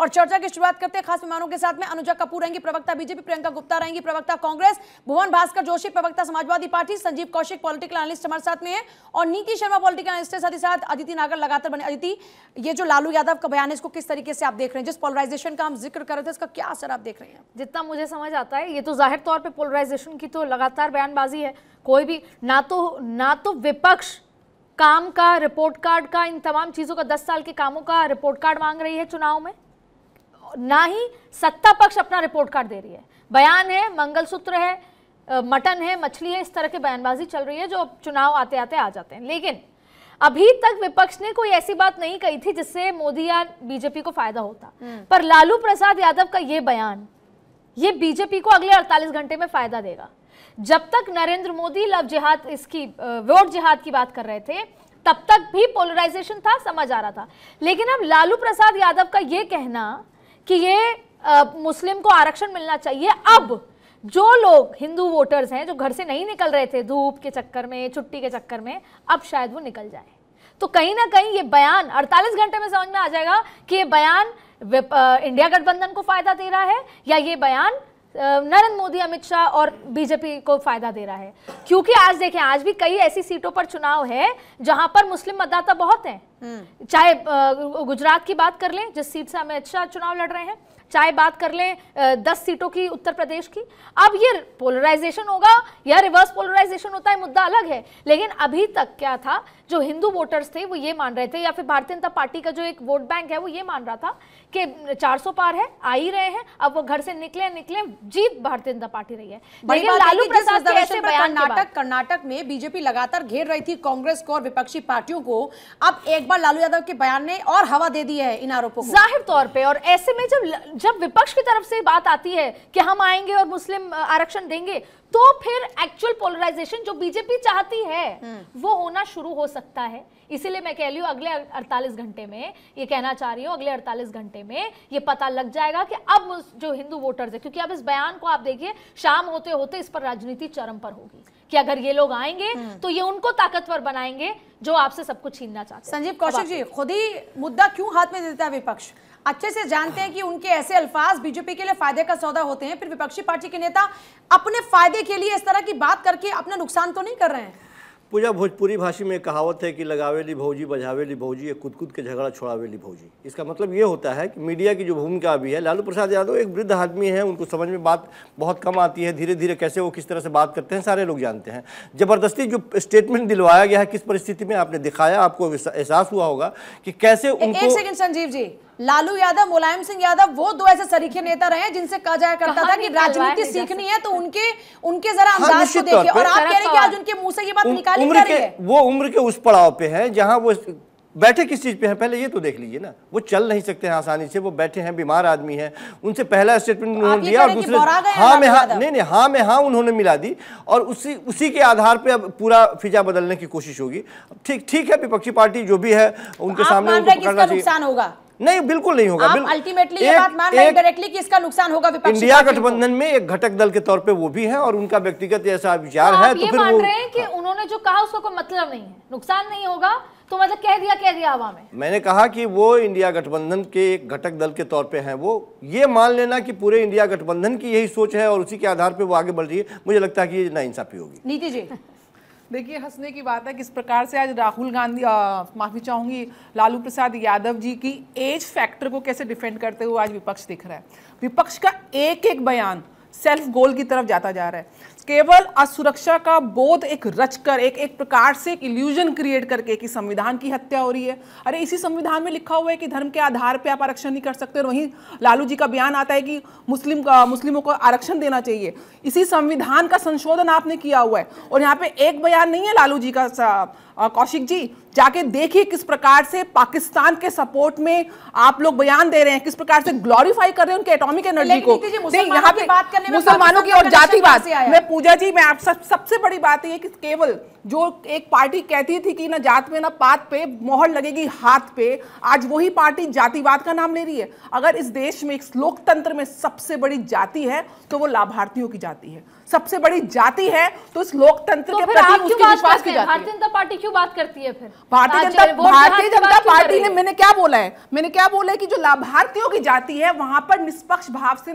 और चर्चा की शुरुआत करते हैं खास मेहमानों के साथ में अनुजा कपूर रहेंगी प्रवक्ता बीजेपी प्रियंका गुप्ता रहेंगी प्रवक्ता कांग्रेस भुवन भास्कर जोशी प्रवक्ता Samajwadi Party Sanjeev Kaushik political analyst हमारे साथ में है और नीति शर्मा पॉलिटिकल एनलिस्ट के साथ ही साथ अदिति नागर लगातार बने अदिति ये जो लालू यादव का बयान है इसको किस तरीके से आप देख रहे हैं जिस पोलराइजेशन का हम जिक्र कर रहे थे इसका क्या असर आप देख रहे हैं जितना मुझे समझ आता है ये तो जाहिर तौर पर पोलराइजेशन की तो लगातार बयानबाजी है कोई भी ना तो ना तो विपक्ष काम का रिपोर्ट कार्ड का इन तमाम चीज़ों का दस साल के कामों का रिपोर्ट कार्ड मांग रही है चुनाव में ना ही सत्ता पक्ष अपना रिपोर्ट कार्ड दे रही है बयान है मंगलसूत्र है मटन है मछली है इस तरह के बयानबाजी चल रही है जो चुनाव आते आते आ जाते हैं लेकिन अभी तक विपक्ष ने कोई ऐसी बात नहीं कही थी जिससे मोदी या बीजेपी को फायदा होता हम्म। पर लालू प्रसाद यादव का यह बयान ये बीजेपी को अगले 48 घंटे में फायदा देगा जब तक नरेंद्र मोदी लव जिहाद इसकी वोट जिहाद की बात कर रहे थे तब तक भी पोलराइजेशन था समझ आ रहा था लेकिन अब लालू प्रसाद यादव का यह कहना कि ये आ, मुस्लिम को आरक्षण मिलना चाहिए अब जो लोग हिंदू वोटर्स हैं जो घर से नहीं निकल रहे थे धूप के चक्कर में छुट्टी के चक्कर में अब शायद वो निकल जाए तो कहीं ना कहीं ये बयान 48 घंटे में समझ में आ जाएगा कि ये बयान इंडिया गठबंधन को फायदा दे रहा है या ये बयान नरेंद्र मोदी अमित शाह और बीजेपी को फायदा दे रहा है क्योंकि आज देखें आज भी कई ऐसी सीटों पर चुनाव है जहां पर मुस्लिम मतदाता बहुत हैं हम्म। चाहे गुजरात की बात कर लें जिस सीट से हमें अच्छा चुनाव लड़ रहे हैं चाहे बात कर लें दस सीटों की उत्तर प्रदेश की अब ये पोलराइजेशन होगा या रिवर्स पोलराइजेशन होता है मुद्दा अलग है लेकिन अभी तक क्या था जो हिंदू वोटर्स थे वो ये मान रहे थे या फिर भारतीय जनता पार्टी का जो एक वोट बैंक है वो ये मान रहा था कि 400 पार है आ ही रहे हैं अब वो घर से निकले निकले जीत भारतीय जनता पार्टी रही है लेकिन लालू प्रसाद ऐसे कर्नाटक कर्नाटक में बीजेपी लगातार घेर रही थी कांग्रेस को और विपक्षी पार्टियों को अब एक बार लालू यादव के बयान ने और हवा दे दी है इन आरोपों को जाहिर तौर पे और ऐसे में जब जब विपक्ष की तरफ से बात आती है कि हम आएंगे और मुस्लिम आरक्षण देंगे तो फिर एक्चुअल पोलराइजेशन जो बीजेपी चाहती है हम्म। वो होना शुरू हो सकता है इसीलिए मैं कह रही हूँ अगले 48 घंटे में ये कहना चाह रही हूँ अगले 48 घंटे में ये पता लग जाएगा कि अब जो हिंदू वोटर्स है क्योंकि अब इस बयान को आप देखिए शाम होते होते इस पर राजनीति चरम पर होगी कि अगर ये लोग आएंगे हम्म। तो ये उनको ताकतवर बनाएंगे जो आपसे सब कुछ छीनना चाहते हैं संजीव कौशिक जी खुद ही मुद्दा क्यों हाथ में देता है विपक्ष अच्छे से जानते हैं कि उनके ऐसे अल्फाज बीजेपी के लिए फायदे का सौदा होते हैं फिर विपक्षी पार्टी के नेता अपने फायदे के लिए इस तरह की बात करके अपना नुकसान तो नहीं कर रहे हैं पूजा भोजपुरी भाषी में कहावत है कि लगावेली भौजी बझावेली भौजी या कुद कुद के झगड़ा छोड़ावेली भौजी इसका मतलब ये होता है कि मीडिया की जो भूमिका भी है लालू प्रसाद यादव एक वृद्ध आदमी है उनको समझ में बात बहुत कम आती है धीरे धीरे कैसे वो किस तरह से बात करते हैं सारे लोग जानते हैं ज़बरदस्ती जो स्टेटमेंट दिलवाया गया है किस परिस्थिति में आपने दिखाया आपको एहसास हुआ होगा कि कैसे उनको संजीव जी लालू यादव मुलायम सिंह यादव वो दो ऐसे सरीखे नेता रहे जिनसे कहा जाया करता था कि राजनीति सीखनी है तो उनके उनके जरा हाँ, अंदाज को तो देखिए और आप कह रहे हैं कि आज उनके मुंह से ये बात निकाली जा रही है वो उम्र के उस पड़ाव पे है जहां वो बैठे किस चीज़ पे हैं पहले ये तो देख लीजिए ना वो चल नहीं सकते हैं आसानी से वो बैठे हैं बीमार आदमी हैं उनसे पहला स्टेटमेंट उन्होंने दिया और दूसरे हाँ में हाँ नहीं नहीं हाँ में हाँ उन्होंने मिला दी और उसी उसी के आधार पे अब पूरा फिजा बदलने की कोशिश होगी ठीक ठीक है विपक्षी पार्टी जो भी है उनके सामने उनको पकड़ना चाहिए नहीं बिल्कुल नहीं होगा अल्टीमेटली ये बात मान डायरेक्टली कि इसका नुकसान होगा विपक्ष इंडिया गठबंधन में एक घटक दल के तौर पे वो भी है और उनका व्यक्तिगत ऐसा विचार तो है तो फिर मान रहे हैं कि हाँ। उन्होंने जो कहा उसका कोई मतलब नहीं है नुकसान नहीं होगा तो मतलब कह दिया कह दिया हवा में मैंने कहा कि वो इंडिया गठबंधन के एक घटक दल के तौर पे हैं वो ये मान लेना कि पूरे इंडिया गठबंधन की यही सोच है और उसी के आधार पे वो आगे बढ़ रही है मुझे लगता है कि ये इंसाफी होगी नीति जी देखिए हंसने की बात है किस प्रकार से आज राहुल गांधी माफी चाहूंगी लालू प्रसाद यादव जी की एज फैक्टर को कैसे डिफेंड करते हुए आज विपक्ष दिख रहा है विपक्ष का एक एक बयान सेल्फ गोल की तरफ जाता जा रहा है केवल असुरक्षा का बोध एक रचकर एक एक प्रकार से एक इल्यूजन क्रिएट करके कि संविधान की हत्या हो रही है अरे इसी संविधान में लिखा हुआ है कि धर्म के आधार पे आप आरक्षण नहीं कर सकते और वहीं लालू जी का बयान आता है कि मुस्लिम का मुस्लिमों को आरक्षण देना चाहिए इसी संविधान का संशोधन आपने किया हुआ है और यहाँ पे एक बयान नहीं है लालू जी का कौशिक जी जाके देखिए किस प्रकार से पाकिस्तान के सपोर्ट में आप लोग बयान दे रहे हैं किस प्रकार से ग्लोरीफाई कर रहे हैं उनके एटॉमिक एनर्जी को यहाँ पे बात करने मुसलमानों की और जातिवाद मैं पूजा जी मैं आप सब सबसे बड़ी बात ये कि केवल जो एक पार्टी कहती थी कि ना जात में ना पात पे मोहर लगेगी हाथ पे आज वही पार्टी जातिवाद का नाम ले रही है अगर इस देश में इस लोकतंत्र में सबसे बड़ी जाति है तो वो लाभार्थियों की जाति है सबसे बड़ी जाति है तो इस लोकतंत्र तो के प्रति उसकी विश्वास की जाती है भारतीय जनता पार्टी क्यों बात करती है फिर भारतीय जनता भारतीय जनता पार्टी ने मैंने क्या बोला है मैंने क्या बोला है कि जो लाभार्थियों की जाति है वहां पर निष्पक्ष भाव से